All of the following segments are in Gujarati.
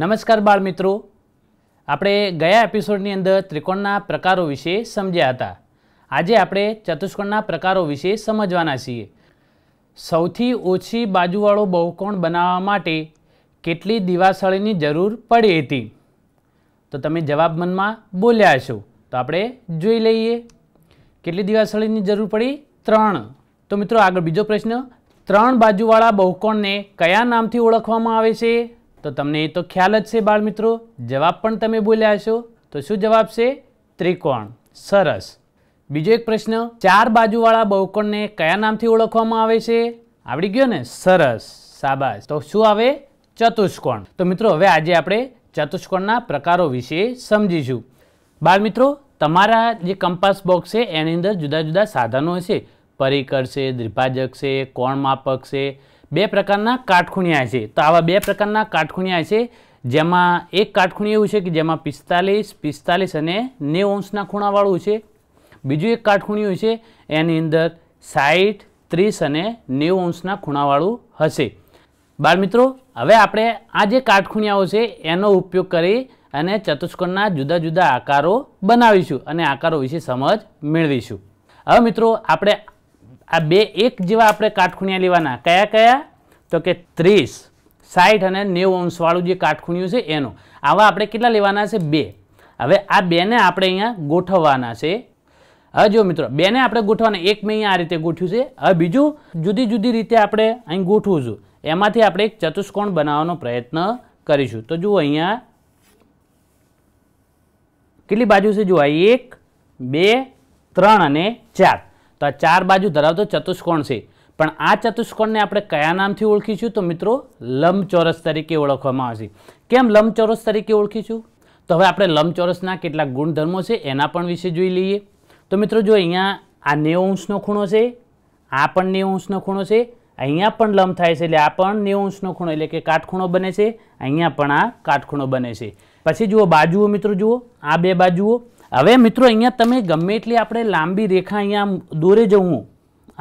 નમસ્કાર બાળ મિત્રો આપણે ગયા એપિસોડની અંદર ત્રિકોણના પ્રકારો વિશે સમજ્યા હતા આજે આપણે ચતુષ્કોણના પ્રકારો વિશે સમજવાના છીએ સૌથી ઓછી બાજુવાળો બહુકોણ બનાવવા માટે કેટલી દિવાસળીની જરૂર પડી હતી તો તમે જવાબ મનમાં બોલ્યા છો તો આપણે જોઈ લઈએ કેટલી દિવાસળીની જરૂર પડી ત્રણ તો મિત્રો આગળ બીજો પ્રશ્ન ત્રણ બાજુવાળા બહુકોણને કયા નામથી ઓળખવામાં આવે છે તો તમને એ તો ખ્યાલ જ છે બાળમિત્રો જવાબ પણ તમે બોલ્યા હશો તો શું જવાબ છે ત્રિકોણ સરસ બીજો એક પ્રશ્ન ચાર બાજુવાળા બહુકોણને કયા નામથી ઓળખવામાં આવે છે આવડી ગયો ને સરસ સાબાસ તો શું આવે ચતુષ્કોણ તો મિત્રો હવે આજે આપણે ચતુષ્કોણના પ્રકારો વિશે સમજીશું બાળમિત્રો તમારા જે કંપાસ બોક્સ છે એની અંદર જુદા જુદા સાધનો હશે પરિકર છે દ્વિભાજક છે કોણ માપક છે બે પ્રકારના કાટખૂણિયા છે તો આવા બે પ્રકારના કાટખૂણિયા છે જેમાં એક કાટખૂણી એવું છે કે જેમાં પિસ્તાલીસ પિસ્તાલીસ અને નેવ અંશના ખૂણાવાળું છે બીજું એક કાટખૂણી એવું છે એની અંદર સાઠ ત્રીસ અને નેવ અંશના ખૂણાવાળું હશે બાળ મિત્રો હવે આપણે આ જે કાટખૂણિયાઓ છે એનો ઉપયોગ કરી અને ચતુષ્કોણના જુદા જુદા આકારો બનાવીશું અને આકારો વિશે સમજ મેળવીશું હવે મિત્રો આપણે આ બે એક જેવા આપણે કાટખૂણિયા લેવાના કયા કયા તો કે ત્રીસ સાઠ અને નેવું અંશવાળું જે કાટખૂણિયું છે એનું આવા આપણે કેટલા લેવાના છે બે હવે આ બેને આપણે અહીંયા ગોઠવવાના છે હા જો મિત્રો બેને આપણે ગોઠવાના એક મેં અહીંયા આ રીતે ગોઠવ્યું છે હવે બીજું જુદી જુદી રીતે આપણે અહીં ગોઠવું છું એમાંથી આપણે એક ચતુષ્કોણ બનાવવાનો પ્રયત્ન કરીશું તો જુઓ અહીંયા કેટલી બાજુ છે જુઓ એક બે ત્રણ અને ચાર તો આ ચાર બાજુ ધરાવતો ચતુષ્કોણ છે પણ આ ચતુષ્કોણને આપણે કયા નામથી ઓળખીશું તો મિત્રો લંબચોરસ તરીકે ઓળખવામાં આવશે કેમ લંબચોરસ તરીકે ઓળખીશું તો હવે આપણે લંબચોરસના કેટલાક ગુણધર્મો છે એના પણ વિશે જોઈ લઈએ તો મિત્રો જો અહીંયા આ નેવું અંશનો ખૂણો છે આ પણ નેવું અંશનો ખૂણો છે અહીંયા પણ લંબ થાય છે એટલે આ પણ નેવું ખૂણો એટલે કે કાટખૂણો બને છે અહીંયા પણ આ કાટખૂણો બને છે પછી જુઓ બાજુઓ મિત્રો જુઓ આ બે બાજુઓ હવે મિત્રો અહીંયા તમે ગમે એટલી આપણે લાંબી રેખા અહીંયા દોરે જવું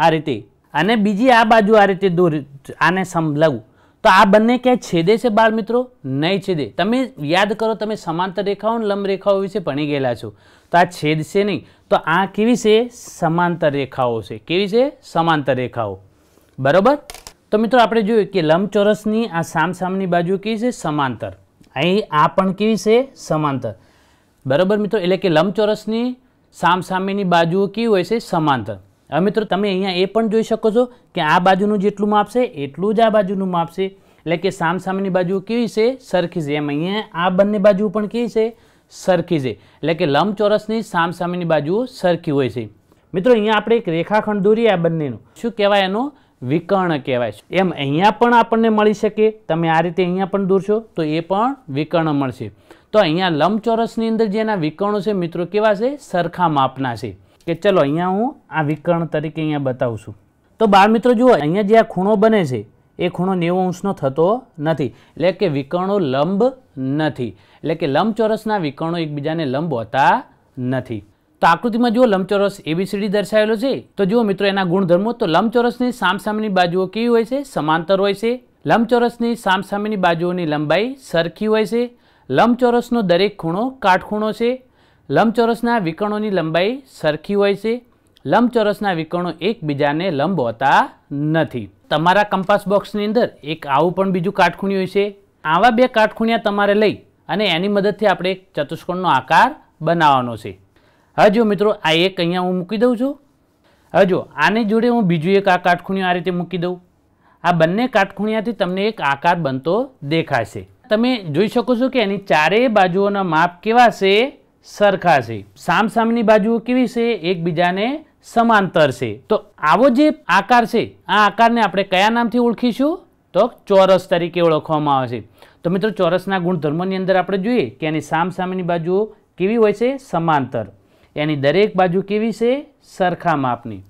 આ રીતે અને બીજી આ બાજુ આ રીતે દોરી આને સંભળાવું તો આ બંને ક્યાંય છેદે છે બાળ મિત્રો નહીં છેદે તમે યાદ કરો તમે સમાંતર રેખાઓ અને લંબ રેખાઓ વિશે ભણી ગયેલા છો તો આ છેદશે નહીં તો આ કેવી છે સમાંતર રેખાઓ છે કેવી છે સમાંતર રેખાઓ બરાબર તો મિત્રો આપણે જોયું કે લંબચોરસની આ સામસામની બાજુ કેવી છે સમાંતર અહીં આ પણ કેવી છે સમાંતર બરાબર મિત્રો એટલે કે લંબચોરસની સામસામેની બાજુઓ કેવી હોય છે સમાંતર હવે મિત્રો તમે અહીંયા એ પણ જોઈ શકો છો કે આ બાજુનું જેટલું માપ છે એટલું જ આ બાજુનું માપશે એટલે કે સામસામેની બાજુ કેવી છે સરખી છે એમ અહીંયા આ બંને બાજુ પણ કેવી છે સરખી છે એટલે કે લંબચોરસની સામસામેની બાજુઓ સરખી હોય છે મિત્રો અહીંયા આપણે એક રેખાખંડ દોરીએ આ બંનેનું શું કહેવાય એનો વિકર્ણ કહેવાય છે એમ અહીંયા પણ આપણને મળી શકે તમે આ રીતે અહીંયા પણ દોરશો તો એ પણ વિકર્ણ મળશે તો અહીંયા લંબચોરસની અંદર જેના વિકર્ણો છે મિત્રો કેવા છે સરખા માપના છે કે ચલો અહીંયા હું આ વિકર્ણ તરીકે અહીંયા બતાવું છું તો બાળ મિત્રો જુઓ અહીંયા જે આ ખૂણો બને છે એ ખૂણો નેવું અંશનો થતો નથી એટલે કે વિકર્ણો લંબ નથી એટલે કે લંબચોરસના વિકર્ણો એકબીજાને લંબ હોતા નથી તો આકૃતિમાં જુઓ લંબચોરસ એબીસીડી દર્શાવેલો છે તો જુઓ મિત્રો એના ગુણધર્મો તો લંબચોરસની સામસામેની બાજુઓ કેવી હોય છે સમાંતર હોય છે લંબચોરસની સામસામેની બાજુઓની લંબાઈ સરખી હોય છે લંબચોરસનો દરેક ખૂણો કાટખૂણો છે લંબચોરસના વિકણોની લંબાઈ સરખી હોય છે લંબચોરસના વિકણો એકબીજાને લંબ હોતા નથી તમારા કંપાસ બોક્સની અંદર એક આવું પણ બીજું કાટખૂણ્યું છે આવા બે કાટખૂણિયા તમારે લઈ અને એની મદદથી આપણે ચતુષ્કોણનો આકાર બનાવવાનો છે હજુ મિત્રો આ એક અહીંયા હું મૂકી દઉં છું હજુ આની જોડે હું બીજું એક આ કાટખૂણિયું આ રીતે મૂકી દઉં આ બંને કાટખૂણિયાથી તમને એક આકાર બનતો દેખાશે તમે જોઈ શકો છો કે એની ચારેય બાજુઓના માપ કેવા છે સરખા છે સામસામની બાજુઓ કેવી છે એકબીજાને સમાંતર છે તો આવો જે આકાર છે આ આકારને આપણે કયા નામથી ઓળખીશું તો ચોરસ તરીકે ઓળખવામાં આવે છે તો મિત્રો ચોરસના ગુણધર્મોની અંદર આપણે જોઈએ કે એની સામસામની બાજુઓ કેવી હોય છે સમાંતર એની દરેક બાજુ કેવી છે સરખા માપની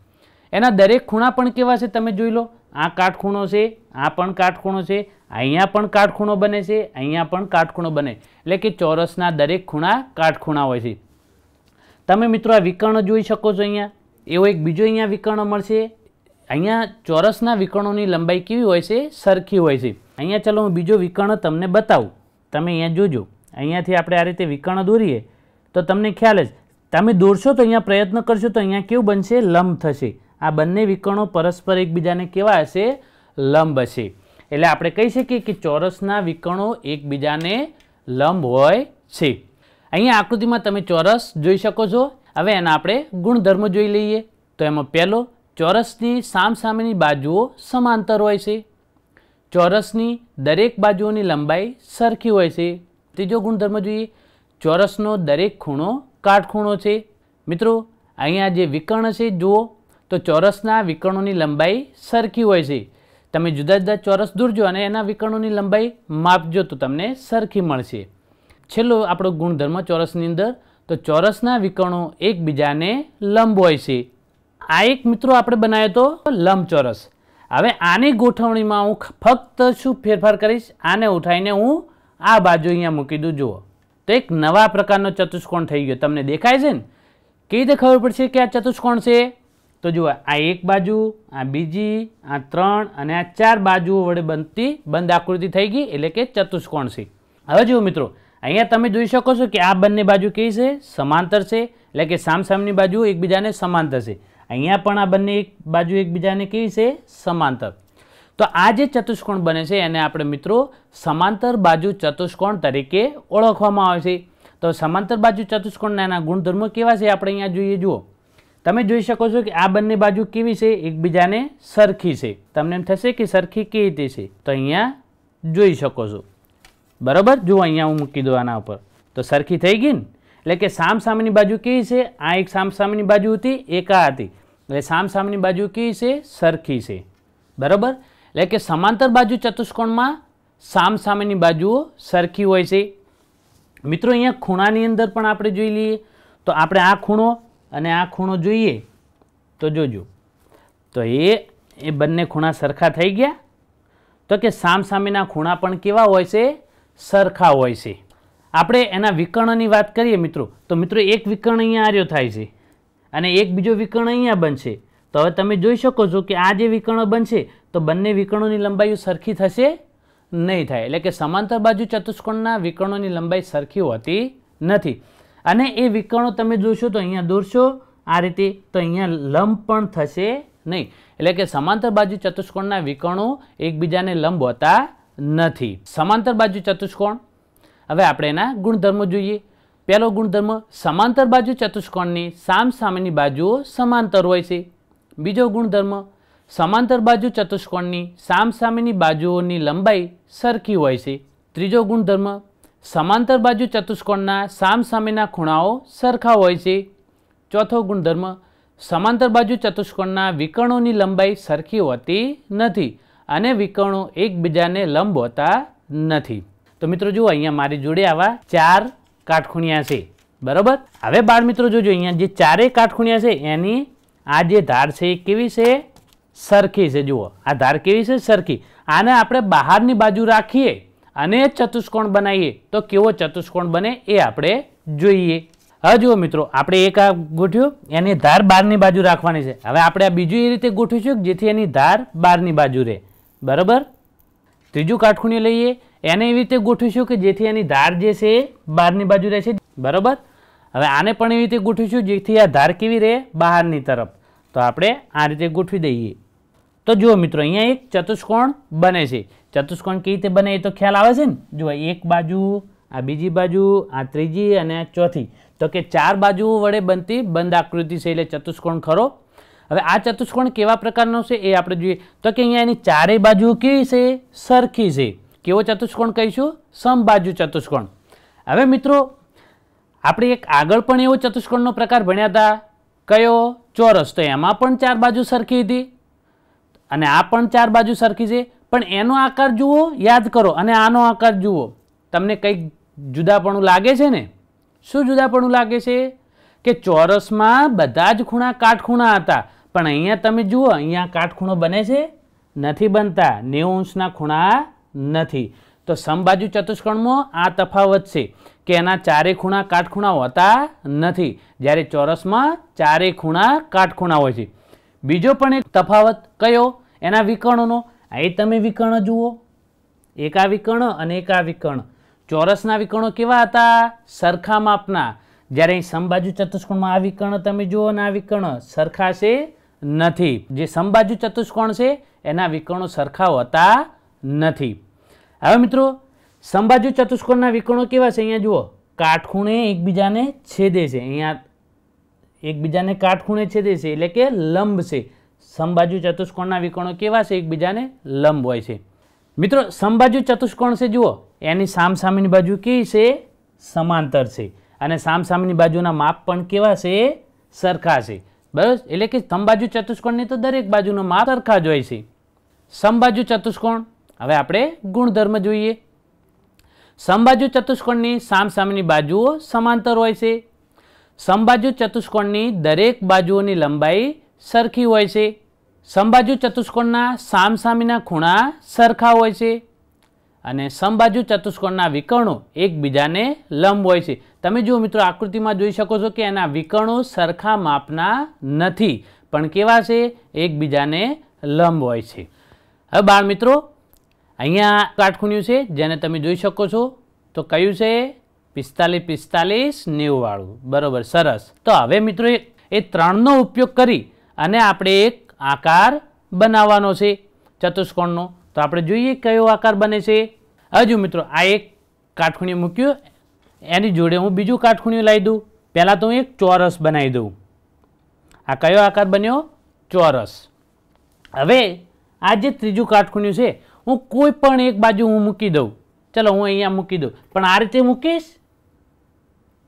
એના દરેક ખૂણા પણ કેવા છે તમે જોઈ લો આ કાટખૂણો છે આ પણ કાટખૂણો છે અહીંયા પણ કાટખૂણો બને છે અહીંયા પણ કાટખૂણો બને એટલે કે ચોરસના દરેક ખૂણા કાટખૂણા હોય છે તમે મિત્રો આ વિકર્ણ જોઈ શકો છો અહીંયા એવો એક બીજો અહીંયા વિકર્ણ મળશે અહીંયા ચોરસના વિકર્ણોની લંબાઈ કેવી હોય છે સરખી હોય છે અહીંયા ચાલો હું બીજો વિકર્ણ તમને બતાવું તમે અહીંયા જોજો અહીંયાથી આપણે આ રીતે વિકર્ણ દોરીએ તો તમને ખ્યાલ જ તમે દોરશો તો અહીંયા પ્રયત્ન કરશો તો અહીંયા કેવું બનશે લંબ થશે આ બંને વિકર્ણો પરસ્પર એકબીજાને કેવા હશે લંબ હશે એટલે આપણે કહી શકીએ કે ચોરસના વિકર્ણો એકબીજાને લંબ હોય છે અહીંયા આકૃતિમાં તમે ચોરસ જોઈ શકો છો હવે એના આપણે ગુણધર્મ જોઈ લઈએ તો એમાં પહેલો ચોરસની સામસામેની બાજુઓ સમાંતર હોય છે ચોરસની દરેક બાજુઓની લંબાઈ સરખી હોય છે ત્રીજો ગુણધર્મ જોઈએ ચોરસનો દરેક ખૂણો કાટખૂણો છે મિત્રો અહીંયા જે વિકર્ણ છે જુઓ તો ચોરસના વિકણોની લંબાઈ સરખી હોય છે તમે જુદા જુદા ચોરસ દૂરજો અને એના વિકણોની લંબાઈ માપજો તો તમને સરખી મળશે છેલ્લો આપણો ગુણધર્મ ચોરસની અંદર તો ચોરસના વિકણો એકબીજાને લંબ હોય છે આ એક મિત્રો આપણે બનાવ્યો તો લંબચોરસ હવે આની ગોઠવણીમાં હું ફક્ત શું ફેરફાર કરીશ આને ઉઠાવીને હું આ બાજુ અહીંયા મૂકી દઉં જુઓ તો એક નવા પ્રકારનો ચતુષ્કોણ થઈ ગયો તમને દેખાય છે ને કઈ રીતે ખબર પડશે કે આ ચતુષ્કોણ છે તો જુઓ આ એક બાજુ આ બીજી આ ત્રણ અને આ ચાર બાજુઓ વડે બનતી બંધ આકૃતિ થઈ ગઈ એટલે કે ચતુષ્કોણ છે હવે જુઓ મિત્રો અહીંયા તમે જોઈ શકો છો કે આ બંને બાજુ કઈ છે સમાંતર છે એટલે કે સામસામની બાજુ એકબીજાને સમાંતર છે અહીંયા પણ આ બંને એક બાજુ એકબીજાને કઈ છે સમાંતર તો આ જે ચતુષ્કોણ બને છે એને આપણે મિત્રો સમાંતર બાજુ ચતુષ્કોણ તરીકે ઓળખવામાં આવે છે તો સમાંતર બાજુ ચતુષ્કોણના એના ગુણધર્મો કેવા છે આપણે અહીંયા જોઈએ જુઓ તમે જોઈ શકો છો કે આ બંને બાજુ કેવી છે એકબીજાને સરખી છે તમને એમ થશે કે સરખી કેવી રીતે છે તો અહીંયા જોઈ શકો છો બરાબર જુઓ અહીંયા હું મૂકી દઉં આના ઉપર તો સરખી થઈ ગઈ ને એટલે કે સામસામેની બાજુ કેવી છે આ એક સામસામેની બાજુ હતી એક આ હતી એટલે સામસામેની બાજુ કેવી છે સરખી છે બરાબર એટલે કે સમાંતર બાજુ ચતુષ્કોણમાં સામસામેની બાજુઓ સરખી હોય છે મિત્રો અહીંયા ખૂણાની અંદર પણ આપણે જોઈ લઈએ તો આપણે આ ખૂણો અને આ ખૂણો જોઈએ તો જોજો તો એ એ બંને ખૂણા સરખા થઈ ગયા તો કે સામસામેના ખૂણા પણ કેવા હોય છે સરખા હોય છે આપણે એના વિકર્ણની વાત કરીએ મિત્રો તો મિત્રો એક વિકર્ણ અહીંયા આર્યો થાય છે અને એક બીજો વિકર્ણ અહીંયા બનશે તો હવે તમે જોઈ શકો છો કે આ જે વિકર્ણો બનશે તો બંને વિકર્ણોની લંબાઈઓ સરખી થશે નહીં થાય એટલે કે સમાંતર બાજુ ચતુષ્કોણના વિકર્ણોની લંબાઈ સરખી હોતી નથી અને એ વિકર્ણો તમે જોશો તો અહીંયા દોરશો આ રીતે તો અહીંયા લંબ પણ થશે નહીં એટલે કે સમાંતર બાજુ ચતુષ્કોણના વિકર્ણો એકબીજાને લંબ હોતા નથી સમાંતર બાજુ ચતુષ્કોણ હવે આપણે એના ગુણધર્મો જોઈએ પહેલો ગુણધર્મ સમાંતર બાજુ ચતુષ્કોણની સામ સામેની બાજુઓ સમાંતર હોય છે બીજો ગુણધર્મ સમાંતર બાજુ ચતુષ્કોણની સામ સામેની બાજુઓની લંબાઈ સરખી હોય છે ત્રીજો ગુણધર્મ સમાંતર બાજુ ચતુષ્કોણના સામસામેના ખૂણાઓ સરખા હોય છે ચોથો ગુણધર્મ સમાંતર બાજુ ચતુષ્કોણના વિકર્ણોની લંબાઈ સરખી હોતી નથી અને વિકર્ણો એકબીજાને લંબ હોતા નથી તો મિત્રો જુઓ અહીંયા મારી જોડે આવા ચાર કાટખૂણિયા છે બરાબર હવે બાળ મિત્રો જોજો અહીંયા જે ચારેય કાટખૂણિયા છે એની આ જે ધાર છે એ કેવી છે સરખી છે જુઓ આ ધાર કેવી છે સરખી આને આપણે બહારની બાજુ રાખીએ આને ચતુષ્કોણ બનાવીએ તો કેવો ચતુષ્કોણ બને એ આપણે જોઈએ હવે જુઓ મિત્રો આપણે એક આ ગોઠવ્યું એની ધાર બારની બાજુ રાખવાની છે હવે આપણે આ બીજું એ રીતે ગોઠવીશું જેથી એની ધાર બારની બાજુ રહે બરાબર ત્રીજું કાટખૂણી લઈએ એને એવી રીતે ગોઠવીશું કે જેથી એની ધાર જે છે એ બહારની બાજુ રહેશે બરાબર હવે આને પણ એવી રીતે ગોઠવીશું જેથી આ ધાર કેવી રહે બહારની તરફ તો આપણે આ રીતે ગોઠવી દઈએ તો જુઓ મિત્રો અહીંયા એક ચતુષ્કોણ બને છે ચતુષ્કોણ કઈ રીતે બને એ તો ખ્યાલ આવે છે ને જુઓ એક બાજુ આ બીજી બાજુ આ ત્રીજી અને આ ચોથી તો કે ચાર બાજુઓ વડે બનતી બંધ આકૃતિ છે એટલે ચતુષ્કોણ ખરો હવે આ ચતુષ્કોણ કેવા પ્રકારનો છે એ આપણે જોઈએ તો કે અહીંયા એની ચારેય બાજુ કેવી છે સરખી છે કેવો ચતુષ્કોણ કહીશું સમબાજુ ચતુષ્કોણ હવે મિત્રો આપણે એક આગળ પણ એવો ચતુષ્કોણનો પ્રકાર ભણ્યા હતા કયો ચોરસ તો એમાં પણ ચાર બાજુ સરખી હતી અને આ પણ ચાર બાજુ સરખી છે પણ એનો આકાર જુઓ યાદ કરો અને આનો આકાર જુઓ તમને કંઈક જુદાપણું લાગે છે ને શું જુદાપણું લાગે છે કે ચોરસમાં બધા જ ખૂણા કાટખૂણા હતા પણ અહીંયા તમે જુઓ અહીંયા કાટખૂણો બને છે નથી બનતા નેવું અંશના ખૂણા નથી તો સમબાજુ ચતુષ્કોણમાં આ તફાવત છે કે એના ચારે ખૂણા કાટખૂણા હોતા નથી જ્યારે ચોરસમાં ચારે ખૂણા કાટખૂણા હોય છે બીજો પણ એક તફાવત કયો એના વિકર્ણોનો આ તમે વિકર્ણ જુઓ એકા વિકર્ણ અને એકા વિકર્ણ ચોરસના વિકર્ણો કેવા હતા સરખા માપના જ્યારે અહીં સમબાજુ ચતુષ્કોણમાં આ વિકર્ણ તમે જુઓ અને આ વિકર્ણ સરખા છે નથી જે સમબાજુ ચતુષ્કોણ છે એના વિકર્ણો સરખા હોતા નથી હવે મિત્રો સંભાજુ ચતુષ્કોણના વિકર્ણો કેવા છે અહીંયા જુઓ કાટખૂણે એકબીજાને છેદે છે અહીંયા એકબીજાને કાટખૂણે છેદે છે એટલે કે લંબ છે સમબાજુ ચતુષ્કોણના વિકોણો કેવા છે એકબીજાને લંબ હોય છે મિત્રો સમબાજુ ચતુષ્કોણ છે જુઓ એની સામસામેની બાજુ કેવી છે સમાંતર છે અને સામસામેની બાજુના માપ પણ કેવા છે સરખા છે બરાબર એટલે કે સંભાજુ ચતુષ્કોણની તો દરેક બાજુનો માપ સરખા જ હોય છે સમબાજુ ચતુષ્કોણ હવે આપણે ગુણધર્મ જોઈએ સમબાજુ ચતુષ્કોણની સામસામેની બાજુઓ સમાંતર હોય છે સમબાજુ ચતુષ્કોણની દરેક બાજુઓની લંબાઈ સરખી હોય છે સમબાજુ ચતુષ્કોણના સામસામીના ખૂણા સરખા હોય છે અને સમબાજુ ચતુષ્કોણના વિકર્ણો એકબીજાને લંબ હોય છે તમે જુઓ મિત્રો આકૃતિમાં જોઈ શકો છો કે એના વિકર્ણો સરખા માપના નથી પણ કેવા છે એકબીજાને લંબ હોય છે હવે બાળ મિત્રો અહીંયા કાટખૂણ્યું છે જેને તમે જોઈ શકો છો તો કયું છે પિસ્તાલીસ પિસ્તાલીસ નેવુંવાળું બરાબર સરસ તો હવે મિત્રો એ ત્રણનો ઉપયોગ કરી અને આપણે એક આકાર બનાવવાનો છે ચતુષ્કોણનો તો આપણે જોઈએ કયો આકાર બને છે હજુ મિત્રો આ એક કાટખૂણ્યું મૂક્યું એની જોડે હું બીજું કાટખૂણ્યું લાવી દઉં પહેલાં તો હું એક ચોરસ બનાવી દઉં આ કયો આકાર બન્યો ચોરસ હવે આ જે ત્રીજું કાટખૂણ્યું છે હું કોઈ પણ એક બાજુ હું મૂકી દઉં ચલો હું અહીંયા મૂકી દઉં પણ આ રીતે મૂકીશ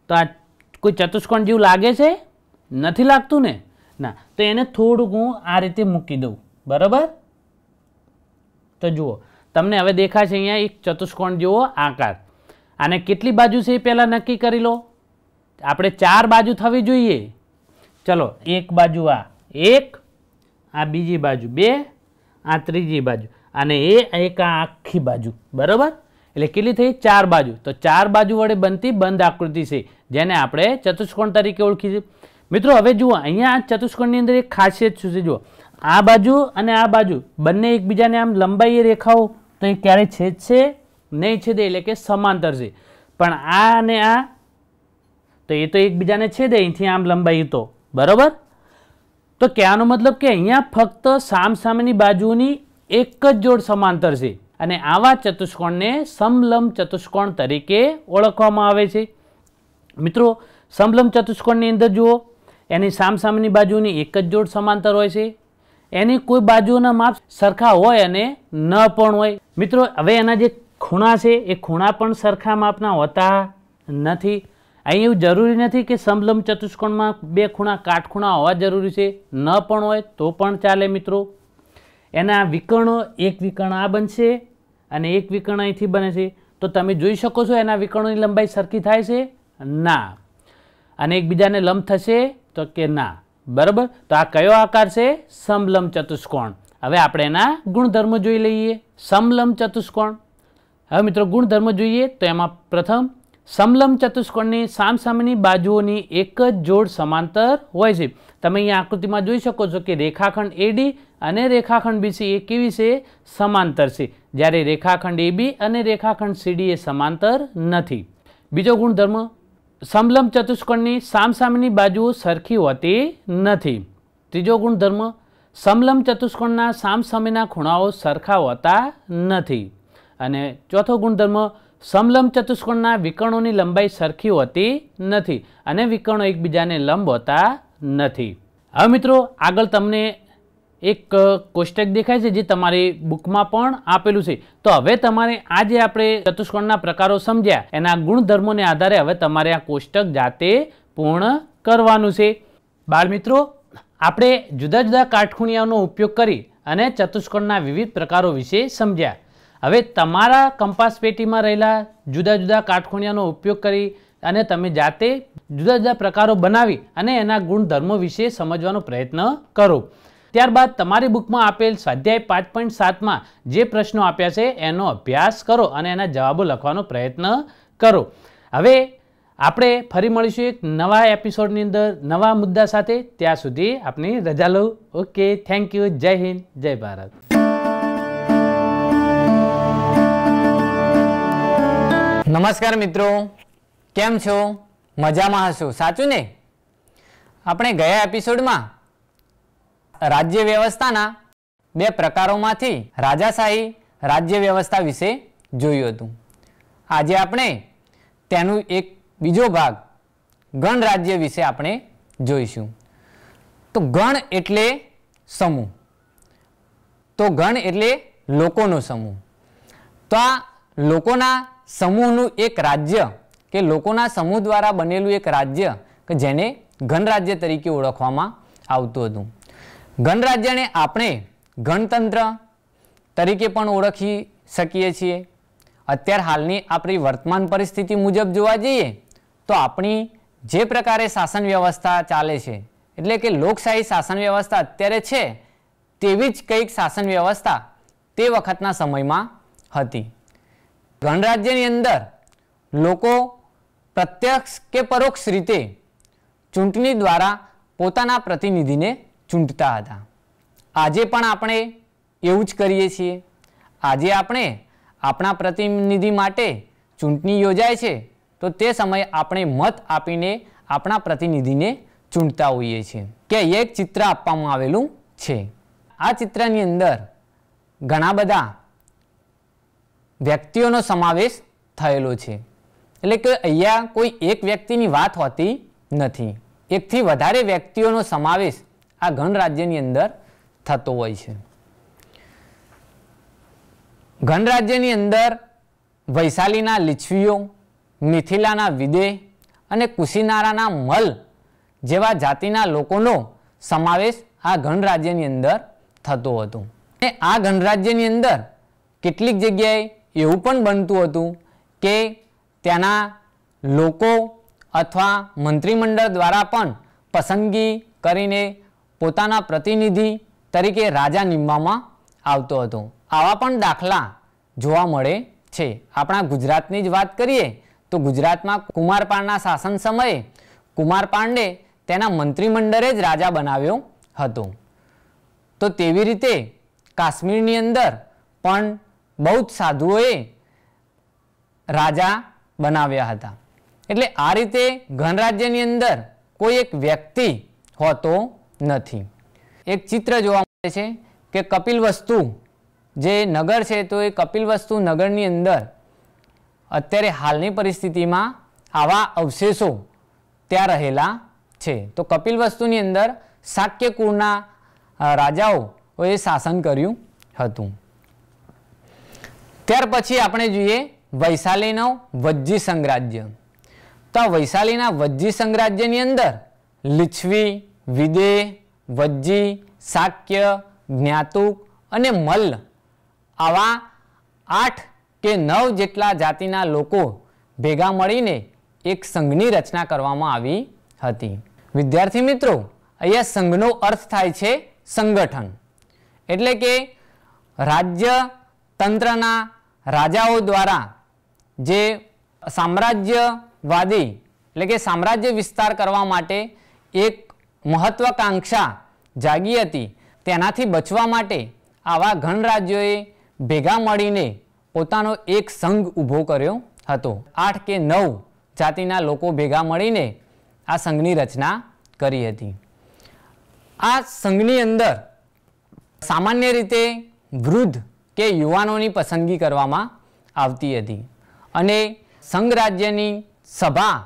તો આ કોઈ ચતુષ્કોણ જેવું લાગે છે નથી લાગતું ને ના તો એને થોડુંક હું આ રીતે મૂકી દઉં બરાબર તો જુઓ તમને હવે દેખાશે અહીંયા એક ચતુષ્કોણ જેવો આકાર આને કેટલી બાજુ છે એ પહેલાં નક્કી કરી લો આપણે ચાર બાજુ થવી જોઈએ ચલો એક બાજુ આ એક આ બીજી બાજુ બે આ ત્રીજી બાજુ અને એ એક આ આખી બાજુ બરાબર એટલે કેટલી થઈ ચાર બાજુ તો ચાર બાજુ વડે બનતી બંધ આકૃતિ છે જેને આપણે ચતુષ્કોણ તરીકે ઓળખીશું મિત્રો હવે જુઓ અહીંયા ચતુષ્કોણની અંદર એક ખાસિયત શું છે જુઓ આ બાજુ અને આ બાજુ બંને એકબીજાને આમ લંબાઈ રેખાઓ તો એ ક્યારે છે નહીં છેદે એટલે કે સમાંતર છે પણ આ અને આ તો એ તો એકબીજાને છેદે અહીંથી આમ લંબાઈ તો બરાબર તો કહેવાનો મતલબ કે અહીંયા ફક્ત સામસામેની બાજુની એક જ જોડ સમાંતર છે અને આવા ચતુષ્કોણને સમલંબ ચતુષ્કોણ તરીકે ઓળખવામાં આવે છે મિત્રો સમલંબ ચતુષ્કોણની અંદર જુઓ એની સામસામની બાજુની એક જ જોડ સમાંતર હોય છે એની કોઈ બાજુના માપ સરખા હોય અને ન પણ હોય મિત્રો હવે એના જે ખૂણા છે એ ખૂણા પણ સરખા માપના હોતા નથી અહીં એવું જરૂરી નથી કે સમલંબ ચતુષ્કોણમાં બે ખૂણા કાટખૂણા હોવા જરૂરી છે ન પણ હોય તો પણ ચાલે મિત્રો એના વિકર્ણો એક વિકર્ણ આ બનશે અને એક વિકર્ણ અહીંથી બને છે તો તમે જોઈ શકો છો એના વિકર્ણોની લંબાઈ સરખી થાય છે ના અને એકબીજાને લંબ થશે તો કે ના બરાબર તો આ કયો આકાર છે સમલમ ચતુષ્કોણ હવે આપણે એના ગુણધર્મ જોઈ લઈએ સમલમ ચતુષ્કોણ હવે મિત્રો ગુણધર્મ જોઈએ તો એમાં પ્રથમ સમલમ ચતુષ્કોણની સામસામેની બાજુઓની એક જ જોડ સમાંતર હોય છે તમે અહીંયા આકૃતિમાં જોઈ શકો છો કે રેખાખંડ એડી અને રેખાખંડ બીસી એ કેવી છે સમાંતર છે જ્યારે રેખાખંડ એબી અને રેખાખંડ સીડી એ સમાંતર નથી બીજો ગુણધર્મ સમલંબ ચતુષ્કોણની સામસામેની બાજુઓ સરખી હોતી નથી ત્રીજો ગુણધર્મ સમલંબ ચતુષ્કોણના સામસામેના ખૂણાઓ સરખા હોતા નથી અને ચોથો ગુણધર્મ સમલંબ ચતુષ્કોણના વિકર્ણોની લંબાઈ સરખી હોતી નથી અને વિકર્ણો એકબીજાને લંબ હોતા નથી હવે મિત્રો આગળ તમને એક કોષ્ટક દેખાય છે જે તમારી બુકમાં પણ આપેલું છે તો હવે તમારે આજે આપણે ચતુષ્કોણના પ્રકારો સમજ્યા એના ગુણધર્મોને આધારે હવે તમારે આ કોષ્ટક જાતે પૂર્ણ કરવાનું છે બાળમિત્રો આપણે જુદા જુદા કાટખૂણિયાનો ઉપયોગ કરી અને ચતુષ્કોણના વિવિધ પ્રકારો વિશે સમજ્યા હવે તમારા કંપાસ પેટીમાં રહેલા જુદા જુદા કાટખૂણિયાનો ઉપયોગ કરી અને તમે જાતે જુદા જુદા પ્રકારો બનાવી અને એના ગુણધર્મો વિશે સમજવાનો પ્રયત્ન કરો ત્યારબાદ તમારી બુકમાં આપેલ સ્વાધ્યાય પાંચ પોઈન્ટ સાતમાં જે પ્રશ્નો આપ્યા છે એનો અભ્યાસ કરો અને એના જવાબો લખવાનો પ્રયત્ન કરો હવે આપણે ફરી મળીશું એક નવા એપિસોડની અંદર નવા મુદ્દા સાથે ત્યાં સુધી આપની રજા લઉં ઓકે થેન્ક યુ જય હિન્દ જય ભારત નમસ્કાર મિત્રો કેમ છો મજામાં હશો સાચું ને આપણે ગયા એપિસોડમાં રાજ્ય વ્યવસ્થાના બે પ્રકારોમાંથી રાજાશાહી રાજ્ય વ્યવસ્થા વિશે જોયું હતું આજે આપણે તેનું એક બીજો ભાગ ગણરાજ્ય વિશે આપણે જોઈશું તો ગણ એટલે સમૂહ તો ગણ એટલે લોકોનો સમૂહ તો આ લોકોના સમૂહનું એક રાજ્ય કે લોકોના સમૂહ દ્વારા બનેલું એક રાજ્ય કે જેને ગણરાજ્ય તરીકે ઓળખવામાં આવતું હતું ગણરાજ્યને આપણે ગણતંત્ર તરીકે પણ ઓળખી શકીએ છીએ અત્યાર હાલની આપણી વર્તમાન પરિસ્થિતિ મુજબ જોવા જઈએ તો આપણી જે પ્રકારે શાસન વ્યવસ્થા ચાલે છે એટલે કે લોકશાહી શાસન વ્યવસ્થા અત્યારે છે તેવી જ કંઈક શાસન વ્યવસ્થા તે વખતના સમયમાં હતી ગણરાજ્યની અંદર લોકો પ્રત્યક્ષ કે પરોક્ષ રીતે ચૂંટણી દ્વારા પોતાના પ્રતિનિધિને ચૂંટતા હતા આજે પણ આપણે એવું જ કરીએ છીએ આજે આપણે આપણા પ્રતિનિધિ માટે ચૂંટણી યોજાય છે તો તે સમયે આપણે મત આપીને આપણા પ્રતિનિધિને ચૂંટતા હોઈએ છીએ કે એક ચિત્ર આપવામાં આવેલું છે આ ચિત્રની અંદર ઘણા બધા વ્યક્તિઓનો સમાવેશ થયેલો છે એટલે કે અહીંયા કોઈ એક વ્યક્તિની વાત હોતી નથી એકથી વધારે વ્યક્તિઓનો સમાવેશ આ ઘન રાજ્યની અંદર થતો હોય છે ઘન રાજ્યની અંદર વૈશાલીના લીછવીઓ મિથિલાના વિદેહ અને કુશીનારાના મલ જેવા જાતિના લોકોનો સમાવેશ આ ઘન રાજ્યની અંદર થતો હતો અને આ ગણરાજ્યની અંદર કેટલીક જગ્યાએ એવું પણ બનતું હતું કે ત્યાંના લોકો અથવા મંત્રીમંડળ દ્વારા પણ પસંદગી કરીને પોતાના પ્રતિનિધિ તરીકે રાજા નિમવામાં આવતો હતો આવા પણ દાખલા જોવા મળે છે આપણા ગુજરાતની જ વાત કરીએ તો ગુજરાતમાં કુમારપાળના શાસન સમયે કુમાર પાંડે તેના મંત્રીમંડળે જ રાજા બનાવ્યો હતો તો તેવી રીતે કાશ્મીરની અંદર પણ બહુ જ સાધુઓએ રાજા બનાવ્યા હતા એટલે આ રીતે ઘણરાજ્યની અંદર કોઈ એક વ્યક્તિ હોતો નથી એક ચિત્ર જોવા મળે છે કે કપિલ વસ્તુ જે નગર છે તો એ કપિલ વસ્તુ નગરની અંદર અત્યારે હાલની પરિસ્થિતિમાં આવા અવશેષો ત્યાં રહેલા છે તો કપિલ વસ્તુની અંદર શાક્ય કુળના રાજાઓએ શાસન કર્યું હતું ત્યાર પછી આપણે જોઈએ વૈશાલીનો વજ્જી સંગ્રાજ્ય તો વૈશાલીના વજ્જી સામ્રાજ્યની અંદર લીછવી વિદે વજ્જી શાક્ય જ્ઞાતુક અને મલ્લ આવા આઠ કે નવ જેટલા જાતિના લોકો ભેગા મળીને એક સંઘની રચના કરવામાં આવી હતી વિદ્યાર્થી મિત્રો અહીંયા સંઘનો અર્થ થાય છે સંગઠન એટલે કે રાજ્ય તંત્રના રાજાઓ દ્વારા જે સામ્રાજ્યવાદી એટલે કે સામ્રાજ્ય વિસ્તાર કરવા માટે એક મહત્વાકાંક્ષા જાગી હતી તેનાથી બચવા માટે આવા ઘણ રાજ્યોએ ભેગા મળીને પોતાનો એક સંઘ ઊભો કર્યો હતો આઠ કે નવ જાતિના લોકો ભેગા મળીને આ સંઘની રચના કરી હતી આ સંઘની અંદર સામાન્ય રીતે વૃદ્ધ કે યુવાનોની પસંદગી કરવામાં આવતી હતી અને સંઘ રાજ્યની સભા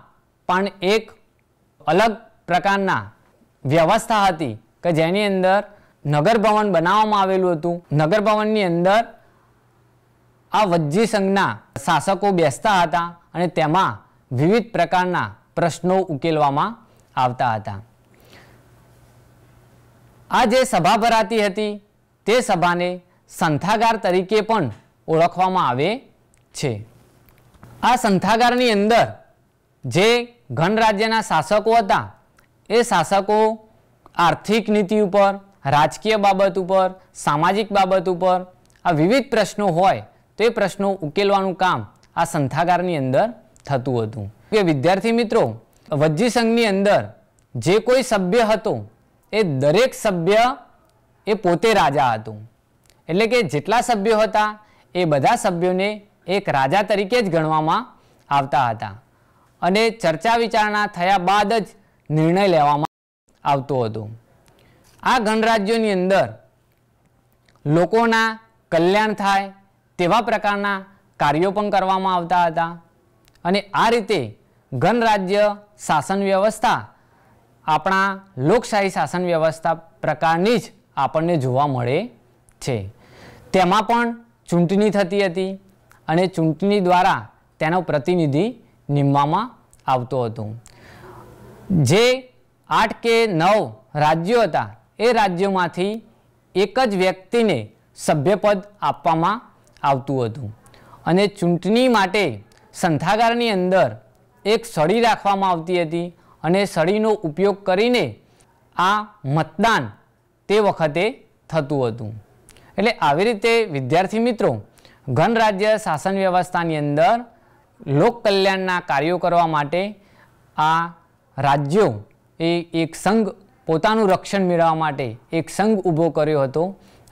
પણ એક અલગ પ્રકારના વ્યવસ્થા હતી કે જેની અંદર નગર ભવન બનાવવામાં આવેલું હતું નગર ભવનની અંદર આ વજ્જી સંઘના શાસકો બેસતા હતા અને તેમાં વિવિધ પ્રકારના પ્રશ્નો ઉકેલવામાં આવતા હતા આ જે સભા ભરાતી હતી તે સભાને સંથાગાર તરીકે પણ ઓળખવામાં આવે છે આ સંથાગારની અંદર જે ઘન રાજ્યના શાસકો હતા એ શાસકો આર્થિક નીતિ ઉપર રાજકીય બાબત ઉપર સામાજિક બાબત ઉપર આ વિવિધ પ્રશ્નો હોય તો એ પ્રશ્નો ઉકેલવાનું કામ આ સંથાગારની અંદર થતું હતું કે વિદ્યાર્થી મિત્રો વજ્જી સંઘની અંદર જે કોઈ સભ્ય હતો એ દરેક સભ્ય એ પોતે રાજા હતો એટલે કે જેટલા સભ્યો હતા એ બધા સભ્યોને એક રાજા તરીકે જ ગણવામાં આવતા હતા અને ચર્ચા વિચારણા થયા બાદ જ નિર્ણય લેવામાં આવતો હતો આ ગણરાજ્યોની અંદર લોકોના કલ્યાણ થાય તેવા પ્રકારના કાર્યો પણ કરવામાં આવતા હતા અને આ રીતે ગણરાજ્ય શાસન વ્યવસ્થા આપણા લોકશાહી શાસન વ્યવસ્થા પ્રકારની જ આપણને જોવા મળે છે તેમાં પણ ચૂંટણી થતી હતી અને ચૂંટણી દ્વારા તેનો પ્રતિનિધિ નીમવામાં આવતો હતો જે આઠ કે નવ રાજ્યો હતા એ રાજ્યોમાંથી એક જ વ્યક્તિને સભ્યપદ આપવામાં આવતું હતું અને ચૂંટણી માટે સંથાગારની અંદર એક સળી રાખવામાં આવતી હતી અને સળીનો ઉપયોગ કરીને આ મતદાન તે વખતે થતું હતું એટલે આવી રીતે વિદ્યાર્થી મિત્રો ઘન શાસન વ્યવસ્થાની અંદર લોકકલ્યાણના કાર્યો કરવા માટે આ રાજ્યો એ એક સંઘ પોતાનું રક્ષણ મેળવવા માટે એક સંઘ ઊભો કર્યો હતો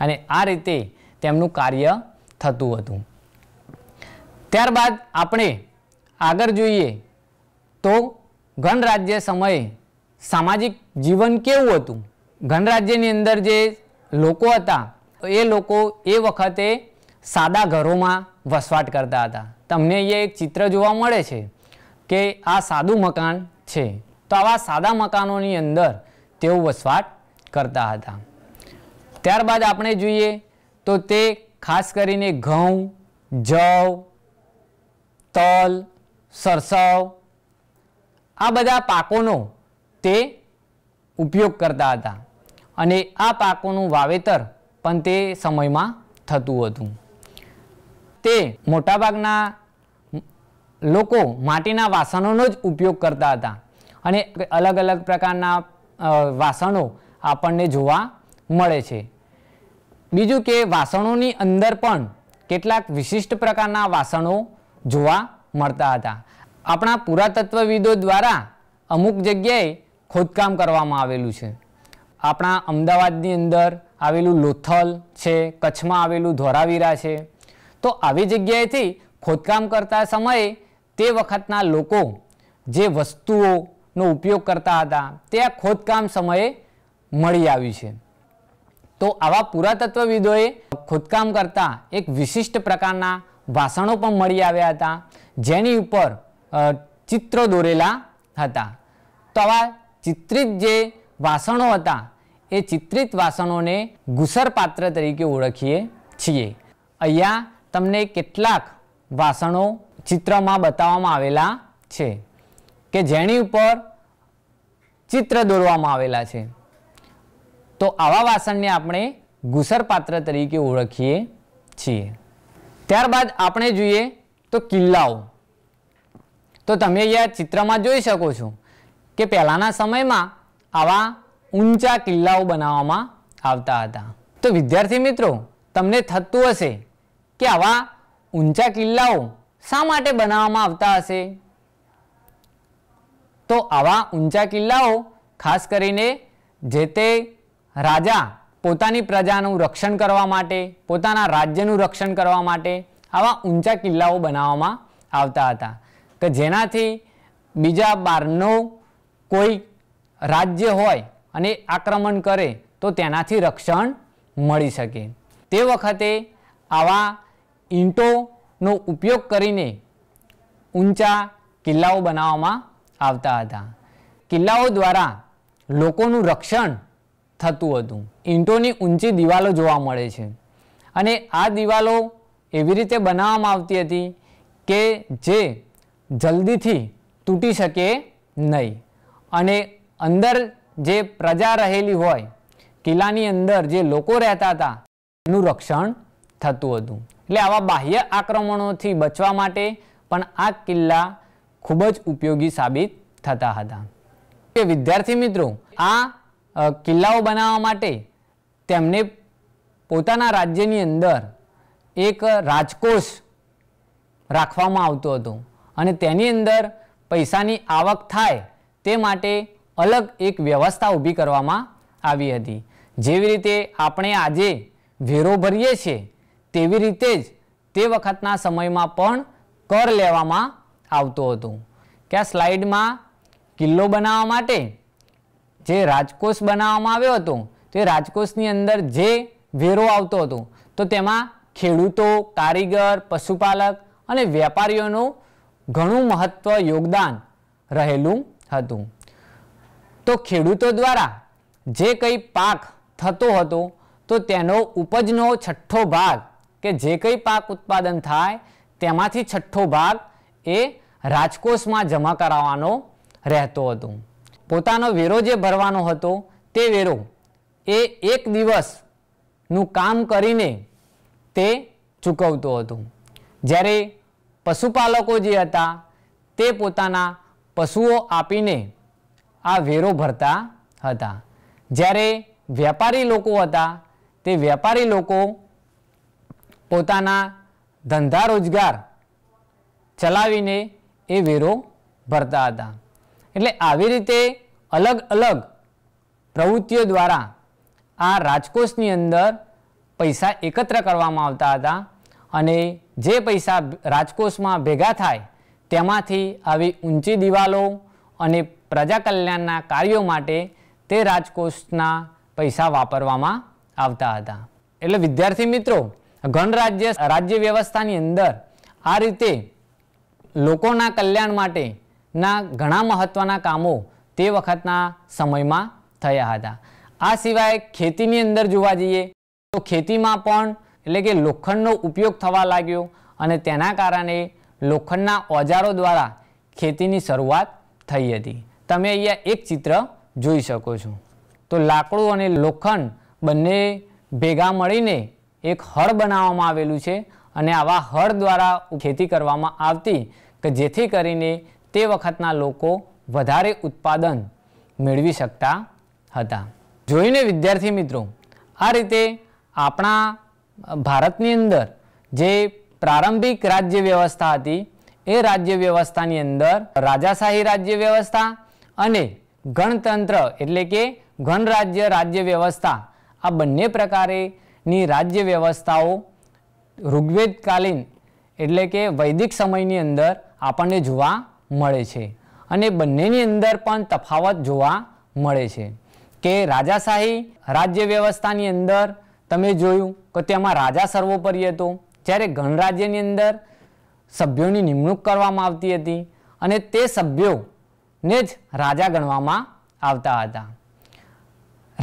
અને આ રીતે તેમનું કાર્ય થતું હતું ત્યારબાદ આપણે આગળ જોઈએ તો ગણરાજ્ય સમયે સામાજિક જીવન કેવું હતું ગણરાજ્યની અંદર જે લોકો હતા એ લોકો એ વખતે સાદા ઘરોમાં વસવાટ કરતા હતા તમને અહીંયા એક ચિત્ર જોવા મળે છે કે આ સાદું મકાન છે તો આવા સાદા મકાનોની અંદર તેઓ વસવાટ કરતા હતા ત્યારબાદ આપણે જોઈએ તો તે ખાસ કરીને ઘઉં જવ તલ સરસવ આ બધા પાકોનો તે ઉપયોગ કરતા હતા અને આ પાકોનું વાવેતર પણ તે સમયમાં થતું હતું તે મોટાભાગના લોકો માટીના વાસણોનો જ ઉપયોગ કરતા હતા અને અલગ અલગ પ્રકારના વાસણો આપણને જોવા મળે છે બીજું કે વાસણોની અંદર પણ કેટલાક વિશિષ્ટ પ્રકારના વાસણો જોવા મળતા હતા આપણા પુરાતત્વવિદો દ્વારા અમુક જગ્યાએ ખોદકામ કરવામાં આવેલું છે આપણા અમદાવાદની અંદર આવેલું લોથલ છે કચ્છમાં આવેલું ધોરાવીરા છે તો આવી જગ્યાએથી ખોદકામ કરતા સમયે તે વખતના લોકો જે વસ્તુઓ નો ઉપયોગ કરતા હતા તે આ ખોદકામ સમયે મળી આવ્યું છે તો આવા પુરાતત્વવિદોએ ખોદકામ કરતા એક વિશિષ્ટ પ્રકારના વાસણો પણ મળી આવ્યા હતા જેની ઉપર ચિત્રો દોરેલા હતા તો આવા ચિત્રિત જે વાસણો હતા એ ચિત્રિત વાસણોને ગુસર પાત્ર તરીકે ઓળખીએ છીએ અહીંયા તમને કેટલાક વાસણો ચિત્રમાં બતાવવામાં આવેલા છે કે જેની ઉપર ચિત્ર દોરવામાં આવેલા છે તો આવા વાસણને આપણે ઘુસરપાત્ર તરીકે ઓળખીએ છીએ ત્યારબાદ આપણે જોઈએ તો કિલ્લાઓ તો તમે અહીંયા ચિત્રમાં જોઈ શકો છો કે પહેલાંના સમયમાં આવા ઊંચા કિલ્લાઓ બનાવવામાં આવતા હતા તો વિદ્યાર્થી મિત્રો તમને થતું હશે કે આવા ઊંચા કિલ્લાઓ શા માટે બનાવવામાં આવતા હશે તો આવા ઊંચા કિલ્લાઓ ખાસ કરીને જે તે રાજા પોતાની પ્રજાનું રક્ષણ કરવા માટે પોતાના રાજ્યનું રક્ષણ કરવા માટે આવા ઊંચા કિલ્લાઓ બનાવવામાં આવતા હતા કે જેનાથી બીજા બારનો કોઈ રાજ્ય હોય અને આક્રમણ કરે તો તેનાથી રક્ષણ મળી શકે તે વખતે આવા ઈંટોનો ઉપયોગ કરીને ઊંચા કિલ્લાઓ બનાવવામાં આવતા હતા કિલ્લાઓ દ્વારા લોકોનું રક્ષણ થતું હતું ઈંટોની ઊંચી દિવાલો જોવા મળે છે અને આ દિવાલો એવી રીતે બનાવવામાં આવતી હતી કે જે જલ્દીથી તૂટી શકે નહીં અને અંદર જે પ્રજા રહેલી હોય કિલ્લાની અંદર જે લોકો રહેતા હતા એનું રક્ષણ થતું હતું એટલે આવા બાહ્ય આક્રમણોથી બચવા માટે પણ આ કિલ્લા ખૂબ જ ઉપયોગી સાબિત થતા હતા કે વિદ્યાર્થી મિત્રો આ કિલ્લાઓ બનાવવા માટે તેમને પોતાના રાજ્યની અંદર એક રાજકોષ રાખવામાં આવતો હતો અને તેની અંદર પૈસાની આવક થાય તે માટે અલગ એક વ્યવસ્થા ઊભી કરવામાં આવી હતી જેવી રીતે આપણે આજે વેરો ભરીએ છીએ તેવી રીતે જ તે વખતના સમયમાં પણ કર લેવામાં આવતું હતું કે આ સ્લાઇડમાં કિલ્લો બનાવવા માટે જે રાજકોષ બનાવવામાં આવ્યો હતો તે રાજકોષની અંદર જે વેરો આવતો હતો તો તેમાં ખેડૂતો કારીગર પશુપાલક અને વેપારીઓનું ઘણું મહત્વ યોગદાન રહેલું હતું તો ખેડૂતો દ્વારા જે કંઈ પાક થતો હતો તો તેનો ઉપજનો છઠ્ઠો ભાગ કે જે કંઈ પાક ઉત્પાદન થાય તેમાંથી છઠ્ઠો ભાગ એ રાજકોષમાં જમા કરાવવાનો રહેતો હતો પોતાનો વેરો જે ભરવાનો હતો તે વેરો એ એક દિવસનું કામ કરીને તે ચૂકવતો હતો જ્યારે પશુપાલકો જે હતા તે પોતાના પશુઓ આપીને આ વેરો ભરતા હતા જ્યારે વેપારી લોકો હતા તે વેપારી લોકો પોતાના ધંધા રોજગાર ચલાવીને એ વેરો ભરતા હતા એટલે આવી રીતે અલગ અલગ પ્રવૃત્તિઓ દ્વારા આ રાજકોષની અંદર પૈસા એકત્ર કરવામાં આવતા હતા અને જે પૈસા રાજકોષમાં ભેગા થાય તેમાંથી આવી ઊંચી દિવાલો અને પ્રજા કલ્યાણના કાર્યો માટે તે રાજકોષના પૈસા વાપરવામાં આવતા હતા એટલે વિદ્યાર્થી મિત્રો ગણરાજ્ય રાજ્ય વ્યવસ્થાની અંદર આ રીતે લોકોના કલ્યાણ માટેના ઘણા મહત્ત્વના કામો તે વખતના સમયમાં થયા હતા આ સિવાય ખેતીની અંદર જોવા જઈએ તો ખેતીમાં પણ એટલે કે લોખંડનો ઉપયોગ થવા લાગ્યો અને તેના કારણે લોખંડના ઓજારો દ્વારા ખેતીની શરૂઆત થઈ હતી તમે અહીંયા એક ચિત્ર જોઈ શકો છો તો લાકડું અને લોખંડ બંને ભેગા મળીને એક હળ બનાવવામાં આવેલું છે અને આવા હળ દ્વારા ખેતી કરવામાં આવતી કે જેથી કરીને તે વખતના લોકો વધારે ઉત્પાદન મેળવી શકતા હતા જોઈને વિદ્યાર્થી મિત્રો આ રીતે આપણા ભારતની અંદર જે પ્રારંભિક રાજ્ય વ્યવસ્થા હતી એ રાજ્ય વ્યવસ્થાની અંદર રાજાશાહી રાજ્ય વ્યવસ્થા અને ગણતંત્ર એટલે કે ગણરાજ્ય રાજ્ય વ્યવસ્થા આ બંને પ્રકારેની રાજ્ય વ્યવસ્થાઓ ઋગ્વેદકાલીન એટલે કે વૈદિક સમયની અંદર આપણને જોવા મળે છે અને બંનેની અંદર પણ તફાવત જોવા મળે છે કે રાજાશાહી રાજ્ય વ્યવસ્થાની અંદર તમે જોયું કે તેમાં રાજા સર્વોપરી હતો જ્યારે ગણરાજ્યની અંદર સભ્યોની નિમણૂક કરવામાં આવતી હતી અને તે સભ્યોને જ રાજા ગણવામાં આવતા હતા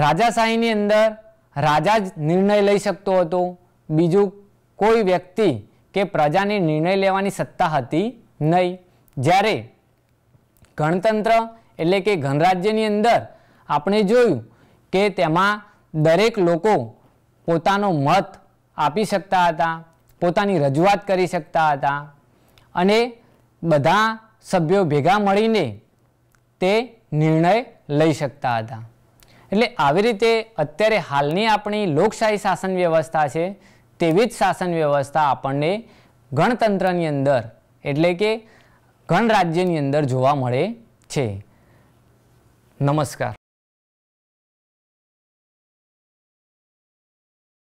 રાજાશાહીની અંદર રાજા જ નિર્ણય લઈ શકતો હતો બીજું કોઈ વ્યક્તિ કે પ્રજાને નિર્ણય લેવાની સત્તા હતી નહીં જ્યારે ગણતંત્ર એટલે કે ગણરાજ્યની અંદર આપણે જોયું કે તેમાં દરેક લોકો પોતાનો મત આપી શકતા હતા પોતાની રજૂઆત કરી શકતા હતા અને બધા સભ્યો ભેગા મળીને તે નિર્ણય લઈ શકતા હતા એટલે આવી રીતે અત્યારે હાલની આપણી લોકશાહી શાસન વ્યવસ્થા છે તેવી જ શાસન વ્યવસ્થા આપણને ગણતંત્રની અંદર એટલે કે ગણરાજ્યની અંદર જોવા મળે છે નમસ્કાર